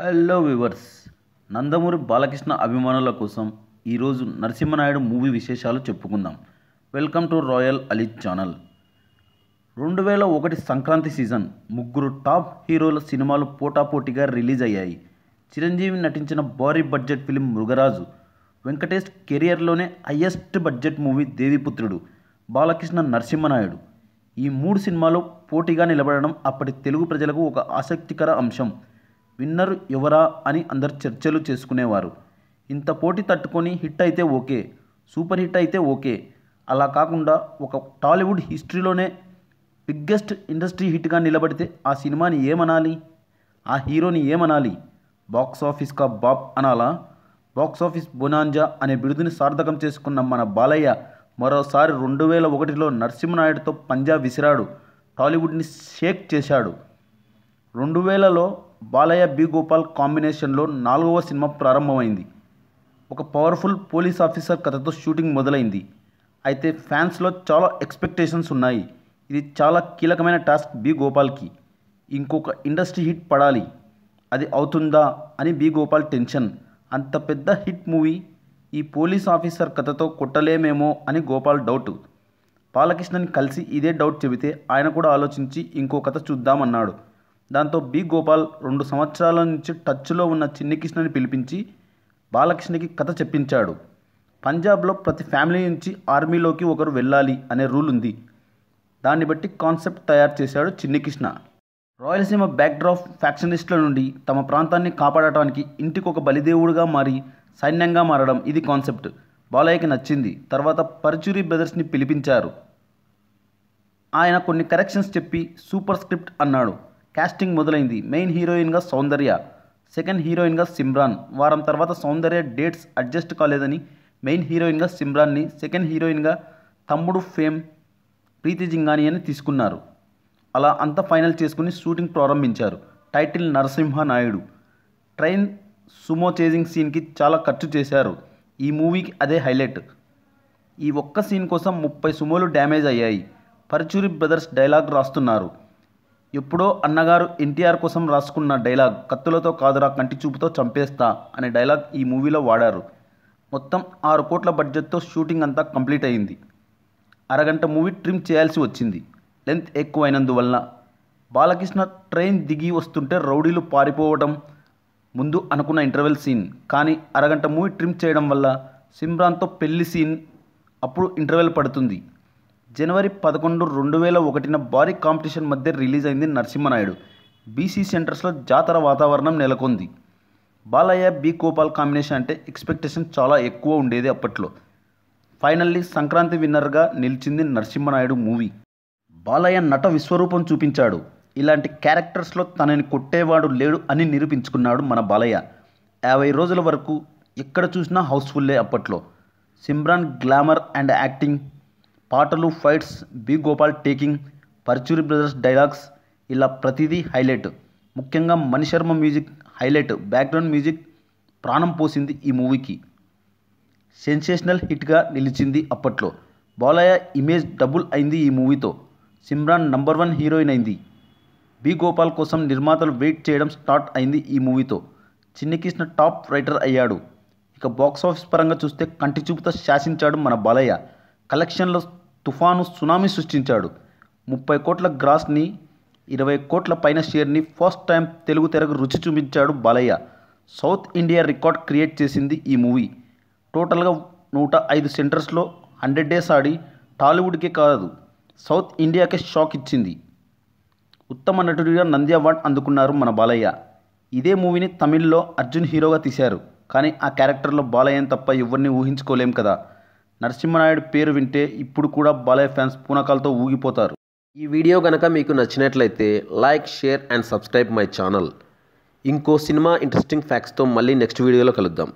hello viewers Nandamuri Balakrishna అభిమానుల కోసం ఈరోజు నరసింహనాయుడు మూవీ విశేషాలు చెప్పుకుందాం welcome to royal Ali channel రెండు వేల ఒకటి సంక్రాంతి సీజన్ ముగ్గురు టాప్ హీరోల సినిమాలు పోటాపోటీగా రిలీజ్ అయ్యాయి చిరంజీవి నటించిన భారీ బడ్జెట్ ఫిలిం మృగరాజు వెంకటేష్ కెరియర్లోనే highest budget movie Devi Putrudu Balakrishna Narasimha Naidu ఈ మూడు సినిమాలు పోటీగా నిలబడడం అప్పటి తెలుగు ప్రజలకు ఒక ఆసక్తికర అంశం విన్నర్ ఎవరా అని అందరు చర్చలు చేసుకునేవారు ఇంత పోటీ తట్టుకొని హిట్ అయితే ఓకే సూపర్ హిట్ అయితే ఓకే అలా కాకుండా ఒక టాలీవుడ్ హిస్టరీలోనే బిగ్గెస్ట్ ఇండస్ట్రీ హిట్గా నిలబడితే ఆ సినిమాని ఏమనాలి ఆ హీరోని ఏమనాలి బాక్స్ ఆఫీస్ కా బాప్ అనాలా బాక్స్ ఆఫీస్ బొనాంజా అనే బిరుదుని సార్థకం చేసుకున్న మన బాలయ్య మరోసారి రెండు వేల ఒకటిలో నరసింహనాయుడుతో పంజాబ్ విసిరాడు టాలీవుడ్ని షేక్ చేశాడు రెండు వేలలో బాలయ్య బి గోపాల్ కాంబినేషన్లో నాలుగవ సినిమా ప్రారంభమైంది ఒక పవర్ఫుల్ పోలీస్ ఆఫీసర్ కథతో షూటింగ్ మొదలైంది అయితే ఫ్యాన్స్లో చాలా ఎక్స్పెక్టేషన్స్ ఉన్నాయి ఇది చాలా కీలకమైన టాస్క్ బి గోపాల్కి ఇంకొక ఇండస్ట్రీ హిట్ పడాలి అది అవుతుందా అని బి గోపాల్ టెన్షన్ అంత పెద్ద హిట్ మూవీ ఈ పోలీస్ ఆఫీసర్ కథతో కొట్టలేమేమో అని గోపాల్ డౌట్ బాలకృష్ణని కలిసి ఇదే డౌట్ చెబితే ఆయన కూడా ఆలోచించి ఇంకో కథ చూద్దామన్నాడు దాంతో బి గోపాల్ రెండు సంవత్సరాల నుంచి టచ్లో ఉన్న చిన్నికృష్ణని పిలిపించి బాలకృష్ణకి కథ చెప్పించాడు పంజాబ్లో ప్రతి ఫ్యామిలీ నుంచి ఆర్మీలోకి ఒకరు వెళ్ళాలి అనే రూల్ ఉంది దాన్ని బట్టి కాన్సెప్ట్ తయారు చేశాడు చిన్నికృష్ణ రాయలసీమ బ్యాక్డ్రాప్ ఫ్యాక్షనిస్టుల నుండి తమ ప్రాంతాన్ని కాపాడటానికి ఇంటికి ఒక బలిదేవుడుగా మారి సైన్యంగా మారడం ఇది కాన్సెప్ట్ బాలయ్యకి నచ్చింది తర్వాత పరిచూరి బ్రదర్స్ని పిలిపించారు ఆయన కొన్ని కరెక్షన్స్ చెప్పి సూపర్ స్క్రిప్ట్ అన్నాడు క్యాస్టింగ్ మొదలైంది మెయిన్ హీరోయిన్గా సౌందర్య సెకండ్ హీరోయిన్గా సిమ్రాన్ వారం తర్వాత సౌందర్య డేట్స్ అడ్జస్ట్ కాలేదని మెయిన్ హీరోయిన్గా సిమ్రాన్ని సెకండ్ హీరోయిన్గా తమ్ముడు ఫేమ్ ప్రీతి జింగాని అని తీసుకున్నారు అలా అంత ఫైనల్ చేసుకుని షూటింగ్ ప్రారంభించారు title Narasimha Naidu train sumo chasing సీన్కి చాలా ఖర్చు చేశారు ఈ మూవీకి అదే హైలైట్ ఈ ఒక్క సీన్ కోసం ముప్పై సుమోలు డ్యామేజ్ అయ్యాయి పరచూరి బ్రదర్స్ డైలాగ్ రాస్తున్నారు ఎప్పుడో అన్నగారు ఎన్టీఆర్ కోసం రాసుకున్న డైలాగ్ కత్తులతో కాదురా కంటి చూపుతో చంపేస్తా అనే డైలాగ్ ఈ మూవీలో వాడారు మొత్తం ఆరు కోట్ల బడ్జెట్తో షూటింగ్ అంతా కంప్లీట్ అయింది అరగంట మూవీ ట్రిమ్ చేయాల్సి వచ్చింది లెంత్ ఎక్కువైనందువలన బాలకృష్ణ ట్రైన్ దిగి వస్తుంటే రౌడీలు పారిపోవడం ముందు అనుకున్న ఇంటర్వెల్ సీన్ కానీ అరగంట మూవీ ట్రిమ్ చేయడం వల్ల సిమ్రాన్తో పెళ్లి సీన్ అప్పుడు ఇంటర్వెల్ పడుతుంది జనవరి పదకొండు రెండు వేల ఒకటిన భారీ కాంపిటీషన్ మధ్య రిలీజ్ అయింది నరసింహనాయుడు బీసీ సెంటర్స్లో జాతర వాతావరణం నెలకొంది బాలయ్య బి గోపాల్ కాంబినేషన్ అంటే ఎక్స్పెక్టేషన్ చాలా ఎక్కువ ఉండేది అప్పట్లో ఫైనల్లీ సంక్రాంతి విన్నర్గా నిలిచింది నరసింహనాయుడు మూవీ బాలయ్య నట విశ్వరూపం చూపించాడు ఇలాంటి క్యారెక్టర్స్లో తనని కొట్టేవాడు లేడు అని నిరూపించుకున్నాడు మన బాలయ్య యాభై రోజుల వరకు ఎక్కడ చూసినా హౌస్ఫుల్లే అప్పట్లో సిమ్రాన్ గ్లామర్ అండ్ యాక్టింగ్ పాటలు fights B Gopal taking Paruchuri brothers dialogues ఇలా ప్రతిదీ హైలైట్ ముఖ్యంగా Mani Sharma music highlight background music ప్రాణం పోసింది ఈ మూవీకి సెన్సేషనల్ హిట్గా నిలిచింది అప్పట్లో బాలయ్య ఇమేజ్ డబుల్ అయింది ఈ మూవీతో సిమ్రాన్ నంబర్ వన్ హీరోయిన్ అయింది బి గోపాల్ కోసం నిర్మాతలు వెయిట్ చేయడం స్టార్ట్ అయింది ఈ మూవీతో చిన్నకృష్ణ టాప్ రైటర్ అయ్యాడు ఇక బాక్సాఫీస్ పరంగా చూస్తే కంటి చూపుతో శాసించాడు మన బాలయ్య కలెక్షన్లో తుఫాను సునామీ సృష్టించాడు ముప్పై కోట్ల గ్రాస్ని ఇరవై కోట్ల పైన షేర్ని ఫస్ట్ టైం తెలుగు తెరకు రుచి చూపించాడు Balayya South India record create చేసింది ఈ మూవీ టోటల్గా నూట ఐదు సెంటర్స్లో హండ్రెడ్ డేస్ ఆడి టాలీవుడ్కే కాదు సౌత్ ఇండియాకే షాక్ ఇచ్చింది ఉత్తమ నటుడిగా నంది అవార్డ్ అందుకున్నారు మన బాలయ్య ఇదే మూవీని తమిళ్లో అర్జున్ హీరోగా తీశారు కానీ ఆ క్యారెక్టర్లో బాలయ్యని తప్ప ఎవరిని ఊహించుకోలేం కదా నరసింహనాయుడు పేరు వింటే ఇప్పుడు కూడా బాలయ్య ఫ్యాన్స్ పూనకాలతో ఊగిపోతారు ఈ వీడియో కనుక మీకు నచ్చినట్లయితే like share and subscribe my channel ఇంకో సినిమా ఇంట్రెస్టింగ్ ఫ్యాక్ట్స్తో మళ్ళీ నెక్స్ట్ వీడియోలో కలుద్దాం